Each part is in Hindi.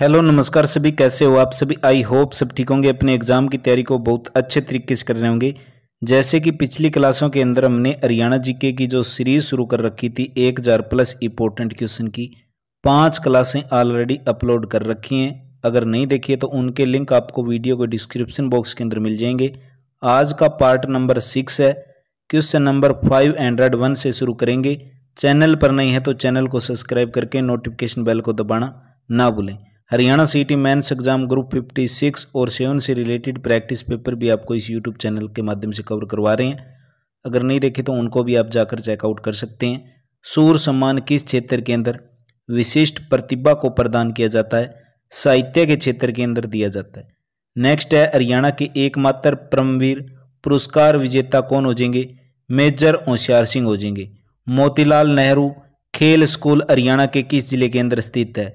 हेलो नमस्कार सभी कैसे हो आप सभी आई होप सब ठीक होंगे अपने एग्ज़ाम की तैयारी को बहुत अच्छे तरीके से कर रहे होंगे जैसे कि पिछली क्लासों के अंदर हमने हरियाणा जीके की जो सीरीज शुरू कर रखी थी एक हज़ार प्लस इंपॉर्टेंट क्वेश्चन की पांच क्लासें ऑलरेडी अपलोड कर रखी हैं अगर नहीं देखिए तो उनके लिंक आपको वीडियो के डिस्क्रिप्शन बॉक्स के अंदर मिल जाएंगे आज का पार्ट नंबर सिक्स है question number five android one से शुरू करेंगे चैनल पर नहीं है तो चैनल को सब्सक्राइब करके नोटिफिकेशन बेल को दबाना ना भूलें Haryana CET mains exam group 56 और सेवन से रिलेटेड प्रैक्टिस पेपर भी आपको इस यूट्यूब चैनल के माध्यम से कवर करवा रहे हैं अगर नहीं देखे तो उनको भी आप जाकर चेकआउट कर सकते हैं सूर सम्मान किस क्षेत्र के अंदर विशिष्ट प्रतिभा को प्रदान किया जाता है साहित्य के क्षेत्र के अंदर दिया जाता है नेक्स्ट है हरियाणा के एकमात्र परमवीर पुरस्कार विजेता कौन हो जाएंगे मेजर होशियार सिंह हो जाएंगे मोतीलाल नेहरू खेल स्कूल हरियाणा के किस जिले के अंदर स्थित है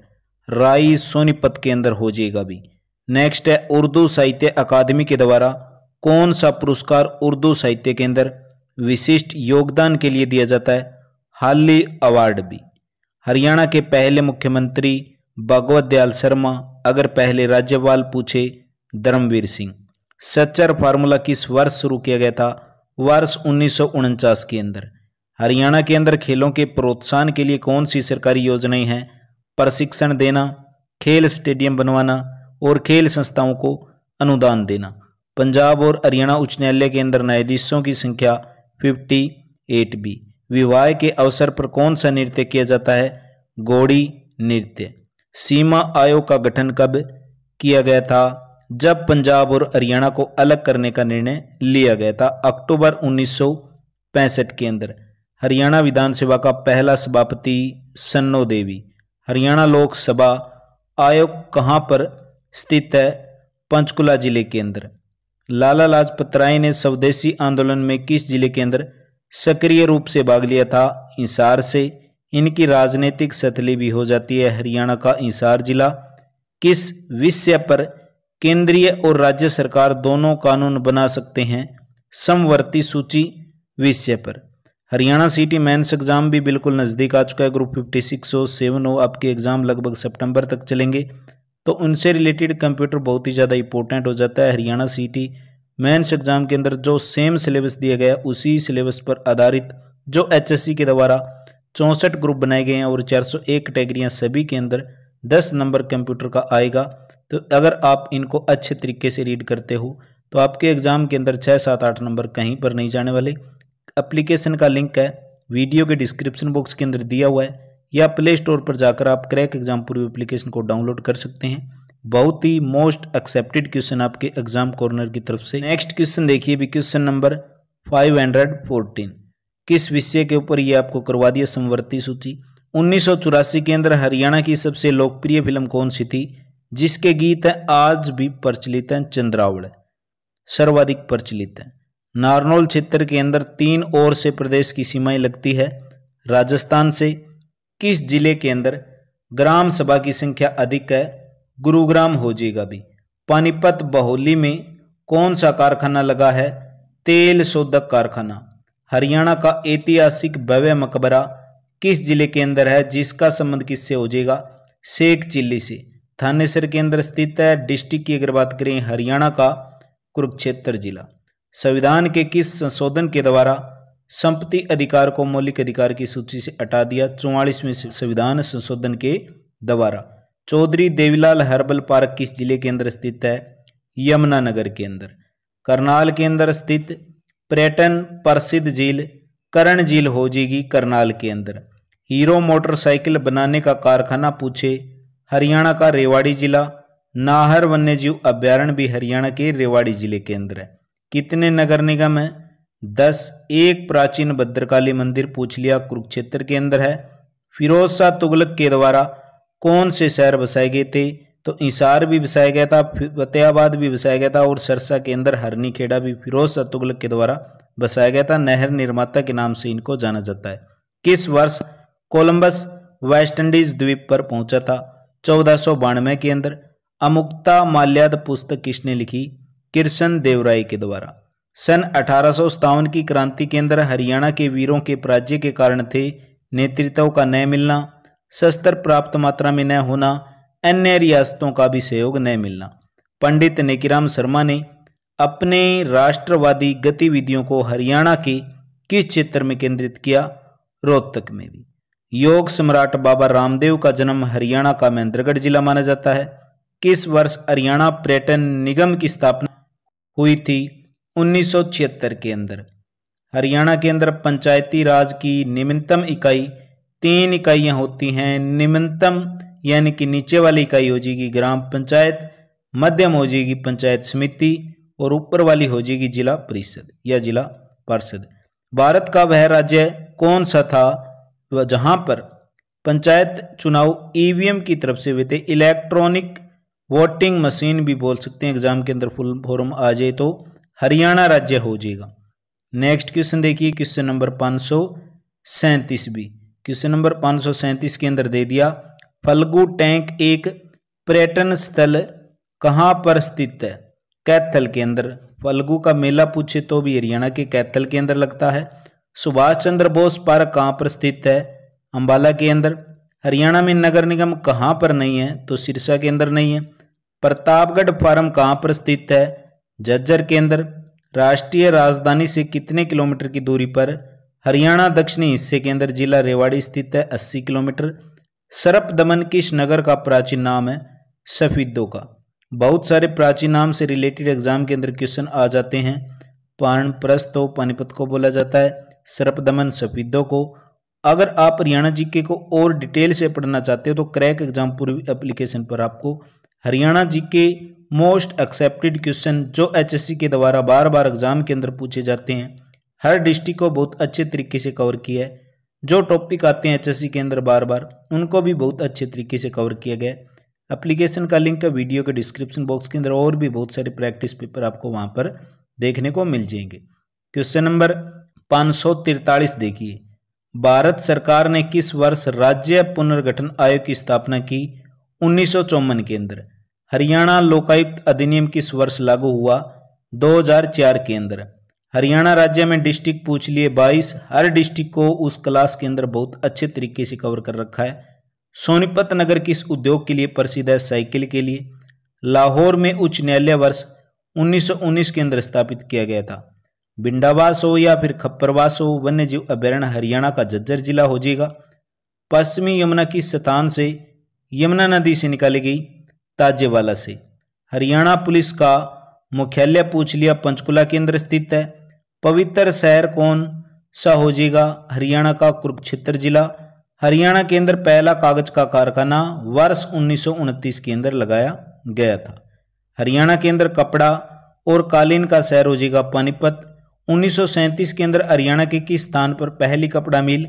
राई सोनीपत के अंदर हो जाएगा भी नेक्स्ट है उर्दू साहित्य अकादमी के द्वारा कौन सा पुरस्कार उर्दू साहित्य के अंदर विशिष्ट योगदान के लिए दिया जाता है हाली अवार्ड भी हरियाणा के पहले मुख्यमंत्री भगवत दयाल शर्मा अगर पहले राज्यपाल पूछे धर्मवीर सिंह सच्चर फार्मूला किस वर्ष शुरू किया गया था वर्ष उन्नीस के अंदर हरियाणा के अंदर खेलों के प्रोत्साहन के लिए कौन सी सरकारी योजनाएं हैं प्रशिक्षण देना खेल स्टेडियम बनवाना और खेल संस्थाओं को अनुदान देना पंजाब और हरियाणा उच्च न्यायालय के अंदर न्यायाधीशों की संख्या फिफ्टी एट बी विवाह के अवसर पर कौन सा नृत्य किया जाता है गोड़ी नृत्य सीमा आयोग का गठन कब किया गया था जब पंजाब और हरियाणा को अलग करने का निर्णय लिया गया था अक्टूबर उन्नीस के अंदर हरियाणा विधानसभा का पहला सभापति सन्नो देवी हरियाणा लोकसभा आयोग कहाँ पर स्थित है पंचकुला जिले के अंदर लाला लाजपत राय ने स्वदेशी आंदोलन में किस जिले के अंदर सक्रिय रूप से भाग लिया था इंसार से इनकी राजनीतिक सतली भी हो जाती है हरियाणा का इंसार जिला किस विषय पर केंद्रीय और राज्य सरकार दोनों कानून बना सकते हैं समवर्ती सूची विषय पर हरियाणा सिटी मेंस एग्जाम भी बिल्कुल नज़दीक आ चुका है group fifty six O seven O आपके एग्जाम लगभग सितंबर तक चलेंगे तो उनसे रिलेटेड कंप्यूटर बहुत ही ज़्यादा इंपॉर्टेंट हो जाता है हरियाणा सिटी मेंस एग्जाम के अंदर जो सेम सिलेबस दिया गया उसी सिलेबस पर आधारित जो एच के द्वारा चौंसठ ग्रुप बनाए गए हैं और चार कैटेगरियां सभी के अंदर दस नंबर कंप्यूटर का आएगा तो अगर आप इनको अच्छे तरीके से रीड करते हो तो आपके एग्ज़ाम के अंदर छः सात आठ नंबर कहीं पर नहीं जाने वाले एप्लीकेशन का लिंक है वीडियो के डिस्क्रिप्शन बॉक्स के अंदर दिया हुआ है या प्ले स्टोर पर जाकर आप क्रैक एग्जाम पूर्व एप्लीकेशन को डाउनलोड कर सकते हैं बहुत ही मोस्ट एक्सेप्टेड क्वेश्चन आपके एग्जाम कॉर्नर की तरफ से नेक्स्ट क्वेश्चन देखिए भी क्वेश्चन नंबर 514 किस विषय के ऊपर ये आपको करवा दिया समवर्ती सूची उन्नीस के अंदर हरियाणा की सबसे लोकप्रिय फिल्म कौन सी थी जिसके गीत आज भी प्रचलित हैं चंद्रावड़ सर्वाधिक प्रचलित हैं नारनौल क्षेत्र के अंदर तीन ओर से प्रदेश की सीमाएं लगती है राजस्थान से किस जिले के अंदर ग्राम सभा की संख्या अधिक है गुरुग्राम हो जाएगा भी पानीपत बहोली में कौन सा कारखाना लगा है तेल शोधक कारखाना हरियाणा का ऐतिहासिक भव्य मकबरा किस जिले के अंदर है जिसका संबंध किससे हो जाएगा शेख चिल्ली से थानेसर के अंदर स्थित है डिस्ट्रिक्ट की अगर बात करें हरियाणा का कुरुक्षेत्र जिला संविधान के किस संशोधन के द्वारा संपत्ति अधिकार को मौलिक अधिकार की सूची से हटा दिया चौवालीसवें संविधान संशोधन के द्वारा चौधरी देवीलाल हर्बल पार्क किस जिले के अंदर स्थित है यमुनानगर के अंदर करनाल के अंदर स्थित पर्यटन प्रसिद्ध झील करण झील हो जाएगी करनाल के अंदर हीरो मोटरसाइकिल बनाने का कारखाना पूछे हरियाणा का रेवाड़ी जिला नाहर वन्यजीव अभ्यारण्य भी हरियाणा के रेवाड़ी जिले के अंदर है कितने नगर निगम है दस एक प्राचीन भद्रकाली मंदिर पूछ लिया कुरुक्षेत्र के अंदर है फिरोज शाह तुगलक के द्वारा कौन से शहर बसाए गए थे तो इसार भी बसाया गया था फतेहाबाद भी बसाया गया था और सरसा के अंदर हरनी खेड़ा भी फिरोज शाह तुगलक के द्वारा बसाया गया था नहर निर्माता के नाम से इनको जाना जाता है किस वर्ष कोलंबस वेस्टइंडीज द्वीप पर पहुंचा था चौदह के अंदर अमुक्ता माल्याद पुस्तक किसने लिखी किरसन देवराय के द्वारा सन अठारह की क्रांति के अंदर हरियाणा के वीरों के पराजय के कारण थे नेतृत्व का न मिलना शस्त्र प्राप्त मात्रा में न होना अन्य रियासतों का भी सहयोग न मिलना पंडित नेकिराम शर्मा ने अपने राष्ट्रवादी गतिविधियों को हरियाणा के किस क्षेत्र में केंद्रित किया रोहतक में भी योग सम्राट बाबा रामदेव का जन्म हरियाणा का महेंद्रगढ़ जिला माना जाता है किस वर्ष हरियाणा पर्यटन निगम की स्थापना हुई थी उन्नीस के अंदर हरियाणा के अंदर पंचायती राज की निम्नतम इकाई तीन इकाइयाँ होती हैं निम्नतम यानी कि नीचे वाली इकाई हो जाएगी ग्राम पंचायत मध्यम हो जाएगी पंचायत समिति और ऊपर वाली हो जाएगी जिला परिषद या जिला पार्षद भारत का वह राज्य कौन सा था जहाँ पर पंचायत चुनाव ईवीएम की तरफ से हुए थे इलेक्ट्रॉनिक वोटिंग मशीन भी बोल सकते हैं एग्जाम के अंदर फुल फॉर्म आ जाए तो हरियाणा राज्य हो जाएगा नेक्स्ट क्वेश्चन देखिए क्वेश्चन नंबर पाँच सौ सैंतीस भी क्वेश्चन नंबर पाँच सौ सैंतीस के अंदर दे दिया फल्गू टैंक एक पर्यटन स्थल कहाँ पर स्थित है कैथल के अंदर फल्गू का मेला पूछे तो भी हरियाणा के कैथल के अंदर लगता है सुभाष चंद्र बोस पार्क कहाँ पर स्थित है अम्बाला के अंदर हरियाणा में नगर निगम कहाँ पर नहीं है तो सिरसा के अंदर नहीं है प्रतापगढ़ फार्म कहाँ पर स्थित है जज्जर के अंदर राष्ट्रीय राजधानी से कितने किलोमीटर की दूरी पर हरियाणा दक्षिणी हिस्से के अंदर जिला रेवाड़ी स्थित है अस्सी किलोमीटर सरप दमन किस नगर का प्राचीन नाम है सफीदों का बहुत सारे प्राचीन नाम से रिलेटेड एग्जाम के अंदर क्वेश्चन आ जाते हैं पानप्रस्थ हो पानीपत को बोला जाता है सरप दमन सफीदों को अगर आप हरियाणा जीके को और डिटेल से पढ़ना चाहते हो तो क्रैक एग्जाम पूर्वी एप्लीकेशन पर आपको Haryana GK most expected question जो एचएससी के द्वारा बार बार एग्जाम के अंदर पूछे जाते हैं हर डिस्ट्रिक्ट को बहुत अच्छे तरीके से कवर किया है जो टॉपिक आते हैं एच के अंदर बार बार उनको भी बहुत अच्छे तरीके से कवर किया गया है एप्लीकेशन का लिंक वीडियो के डिस्क्रिप्शन बॉक्स के अंदर और भी बहुत सारे प्रैक्टिस पेपर आपको वहाँ पर देखने को मिल जाएंगे क्वेश्चन नंबर पाँच देखिए भारत सरकार ने किस वर्ष राज्य पुनर्गठन आयोग की स्थापना की उन्नीस के अंदर हरियाणा लोकायुक्त अधिनियम किस वर्ष लागू हुआ 2004 के अंदर हरियाणा राज्य में डिस्ट्रिक्ट पूछ लिए 22 हर डिस्ट्रिक्ट को उस क्लास के अंदर बहुत अच्छे तरीके से कवर कर रखा है सोनीपत नगर किस उद्योग के लिए प्रसिद्ध है साइकिल के लिए लाहौर में उच्च न्यायालय वर्ष 1919 के अंदर स्थापित किया गया था बिंडावास हो या फिर खप्परवास हो वन्य जीव अभ्यारण्य हरियाणा का जज्जर जिला हो जाएगा पश्चिमी यमुना की स्थान से यमुना नदी से निकाली गई ताजेवाला से हरियाणा पुलिस का मुख्यालय पूछ लिया पंचकुला केंद्र स्थित है पवित्र शहर कौन सा हो जाएगा हरियाणा का कुरुक्षेत्र जिला हरियाणा के अंदर पहला कागज का कारखाना वर्ष उन्नीस के अंदर लगाया गया था हरियाणा के अंदर कपड़ा और कालीन का शहर हो जाएगा पानीपत 1937 के अंदर हरियाणा के किस स्थान पर पहली कपड़ा मिल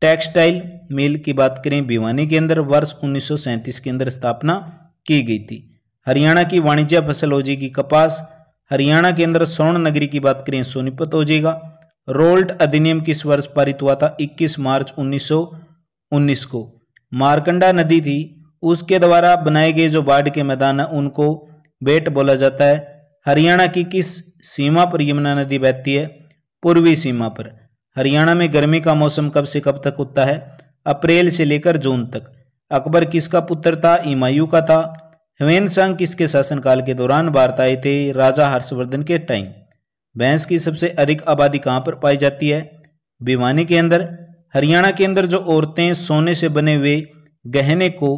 टेक्सटाइल मिल की बात करें भिवानी के अंदर वर्ष 1937 के अंदर स्थापना की गई थी हरियाणा की वाणिज्य फसल हो जाएगी कपास हरियाणा के अंदर स्वर्ण नगरी की बात करें सोनीपत हो जाएगा रोल्ट अधिनियम किस वर्ष पारित हुआ था 21 मार्च 1919 को मारकंडा नदी थी उसके द्वारा बनाए गए जो बाढ़ के मैदान है उनको बेट बोला जाता है हरियाणा की किस सीमा पर यमुना नदी बहती है पूर्वी सीमा पर हरियाणा में गर्मी का मौसम कब से कब तक होता है अप्रैल से लेकर जून तक अकबर किसका पुत्र था इमायू का था हवेन संघ किसके शासनकाल के दौरान वार्ता आए थे राजा हर्षवर्धन के टाइम भैंस की सबसे अधिक आबादी कहाँ पर पाई जाती है भिवानी के अंदर हरियाणा के अंदर जो औरतें सोने से बने हुए गहने को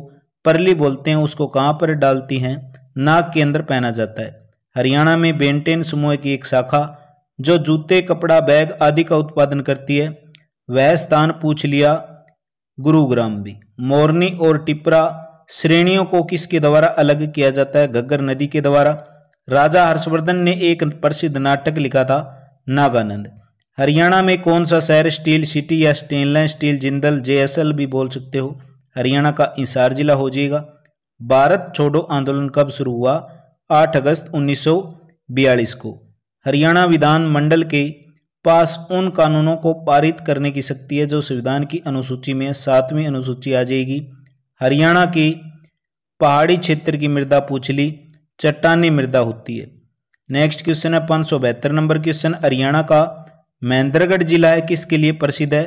परली बोलते हैं उसको कहाँ पर डालती हैं नाक के अंदर पहना जाता है हरियाणा में बेंटेन समूह की एक शाखा जो जूते कपड़ा बैग आदि का उत्पादन करती है वह स्थान पूछ लिया गुरुग्राम भी मोरनी और टिपरा श्रेणियों को किसके द्वारा अलग किया जाता है घग्गर नदी के द्वारा राजा हर्षवर्धन ने एक प्रसिद्ध नाटक लिखा था नागानंद हरियाणा में कौन सा शहर स्टील सिटी या स्टेनलाइन स्टील जिंदल जेएसएल भी बोल सकते हो हरियाणा का इंसार जिला हो जाएगा भारत छोड़ो आंदोलन कब शुरू हुआ 8 अगस्त 1942 को हरियाणा विधान मंडल के पास उन कानूनों को पारित करने की शक्ति है जो संविधान की अनुसूची में सातवीं अनुसूची आ जाएगी हरियाणा की पहाड़ी क्षेत्र की मृदा पूछली चट्टानी मृदा होती है नेक्स्ट क्वेश्चन है पाँच सौ बहत्तर नंबर क्वेश्चन हरियाणा का महेंद्रगढ़ जिला है किसके लिए प्रसिद्ध है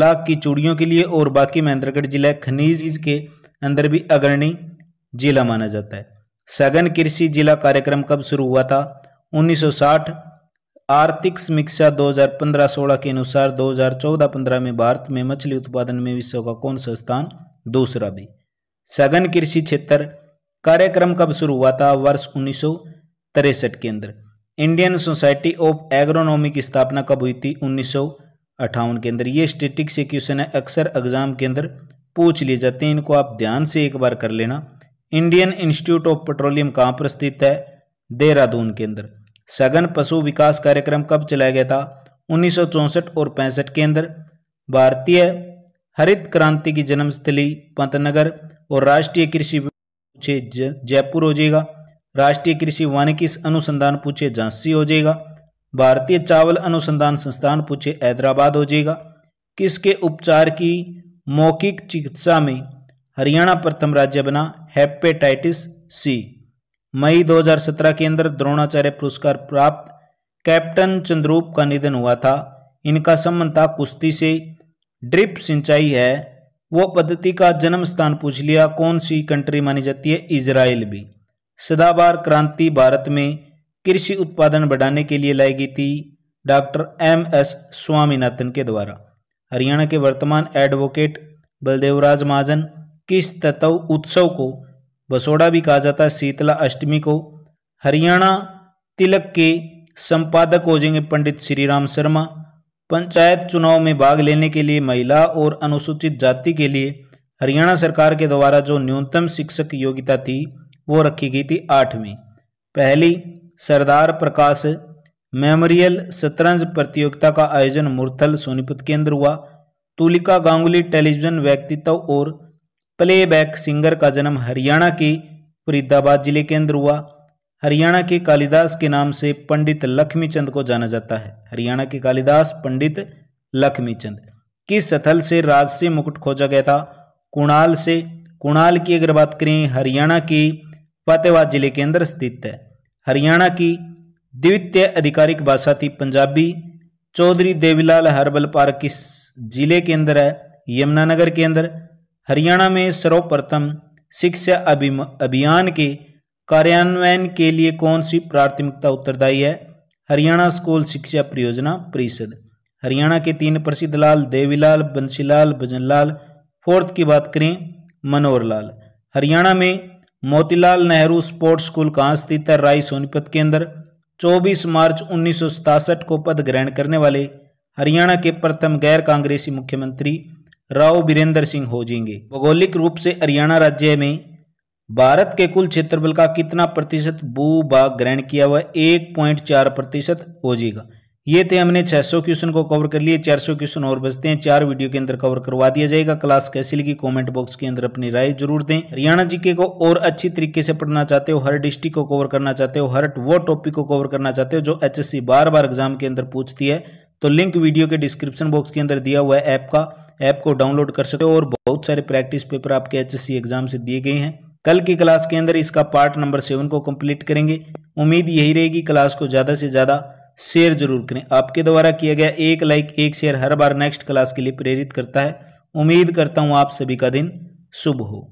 लाख की चूड़ियों के लिए और बाकी महेंद्रगढ़ जिला खनिज के अंदर भी अग्रणी जिला माना जाता है सघन कृषि जिला कार्यक्रम कब शुरू हुआ था 1960 आर्थिक समीक्षा 2015-16 के अनुसार 2014-15 में भारत में मछली उत्पादन में विश्व का कौन सा स्थान दूसरा भी सघन कृषि क्षेत्र कार्यक्रम कब शुरू हुआ था वर्ष उन्नीस के अंदर इंडियन सोसाइटी ऑफ एग्रोनॉमी की स्थापना कब हुई थी उन्नीस के अंदर ये स्टेटिक से क्वेश्चन है अक्सर एग्जाम के अंदर पूछ लिए जाते हैं इनको आप ध्यान से एक बार कर लेना इंडियन इंस्टीट्यूट ऑफ पेट्रोलियम कहाँ पर स्थित है देहरादून के अंदर सघन पशु विकास कार्यक्रम कब चलाया गया था उन्नीस और पैंसठ के अंदर भारतीय हरित क्रांति की जन्मस्थली पंतनगर और राष्ट्रीय कृषि पूछे जयपुर हो जाएगा राष्ट्रीय कृषि वानिकी अनुसंधान पूछे झांसी हो जाएगा भारतीय चावल अनुसंधान संस्थान पूछे हैदराबाद हो जाएगा किसके उपचार की मौखिक चिकित्सा में हरियाणा प्रथम राज्य बना हेपेटाइटिस सी मई 2017 के अंदर द्रोणाचार्य पुरस्कार प्राप्त कैप्टन चंद्रूप का निधन हुआ था इनका संबंध था कुश्ती से ड्रिप सिंचाई है वो पद्धति का जन्म स्थान पूछ लिया कौन सी कंट्री मानी जाती है इसराइल भी सदाबार क्रांति भारत में कृषि उत्पादन बढ़ाने के लिए लाई गई थी डॉक्टर एम एस स्वामीनाथन के द्वारा हरियाणा के वर्तमान एडवोकेट बलदेवराज महाजन किस तत्व उत्सव को बसोड़ा भी कहा जाता है शीतला अष्टमी को हरियाणा तिलक के संपादक हो जाएंगे पंडित श्री राम शर्मा पंचायत चुनाव में भाग लेने के लिए महिला और अनुसूचित जाति के लिए हरियाणा सरकार के द्वारा जो न्यूनतम शिक्षक योग्यता थी वो रखी गई थी आठवीं पहली सरदार प्रकाश मेमोरियल शतरंज प्रतियोगिता का आयोजन मुरथल सोनीपत केंद्र हुआ तुलिका गांगुली टेलीविजन व्यक्तित्व और प्लेबैक सिंगर का जन्म हरियाणा के फरीदाबाद जिले के अंदर हुआ हरियाणा के कालिदास के नाम से पंडित लक्ष्मी चंद को जाना जाता है हरियाणा के कालिदास पंडित लक्ष्मीचंद चंद किस स्थल से राज से मुकुट खोजा गया था कुणाल से कुणाल की अगर बात करें हरियाणा की फतेहबाद जिले के अंदर स्थित है हरियाणा की द्वितीय आधिकारिक भाषा थी पंजाबी चौधरी देवीलाल हर्बल पार्क किस जिले के अंदर है यमुनानगर के अंदर हरियाणा में सर्वप्रथम शिक्षा अभियान के कार्यान्वयन के लिए कौन सी प्राथमिकता उत्तरदायी है हरियाणा स्कूल शिक्षा परियोजना परिषद हरियाणा के तीन प्रसिद्ध लाल देवीलाल भजन भजनलाल फोर्थ की बात करें मनोहर लाल हरियाणा में मोतीलाल नेहरू स्पोर्ट्स स्कूल कहाँ स्थित है राय सोनीपत के अंदर 24 मार्च उन्नीस को पद ग्रहण करने वाले हरियाणा के प्रथम गैर कांग्रेसी मुख्यमंत्री राव बीरेंद्र सिंह हो जाएंगे भौगोलिक रूप से हरियाणा राज्य में भारत के कुल क्षेत्रफल का कितना प्रतिशत भाग ग्रहण किया हुआ एक पॉइंट चार प्रतिशत हो जाएगा ये थे हमने 600 क्वेश्चन को कवर कर लिए 400 क्वेश्चन और बचते हैं चार वीडियो के अंदर कवर करवा दिया जाएगा क्लास कैसी लगी कमेंट बॉक्स के अंदर अपनी राय जरूर दें हरियाणा जीके को और अच्छी तरीके से पढ़ना चाहते हो हर डिस्ट्रिक्ट को कवर करना चाहते हो हर वो टॉपिक को कवर करना चाहते हो जो सी बार बार एग्जाम के अंदर पूछती है तो लिंक वीडियो के डिस्क्रिप्शन बॉक्स के अंदर दिया हुआ है ऐप का ऐप को डाउनलोड कर सकते हो और बहुत सारे प्रैक्टिस पेपर आपके एचएससी एग्जाम से दिए गए हैं कल की क्लास के अंदर इसका पार्ट नंबर सेवन को कंप्लीट करेंगे उम्मीद यही रहेगी क्लास को ज़्यादा से ज़्यादा शेयर जरूर करें आपके द्वारा किया गया एक लाइक एक शेयर हर बार नेक्स्ट क्लास के लिए प्रेरित करता है उम्मीद करता हूँ आप सभी का दिन शुभ हो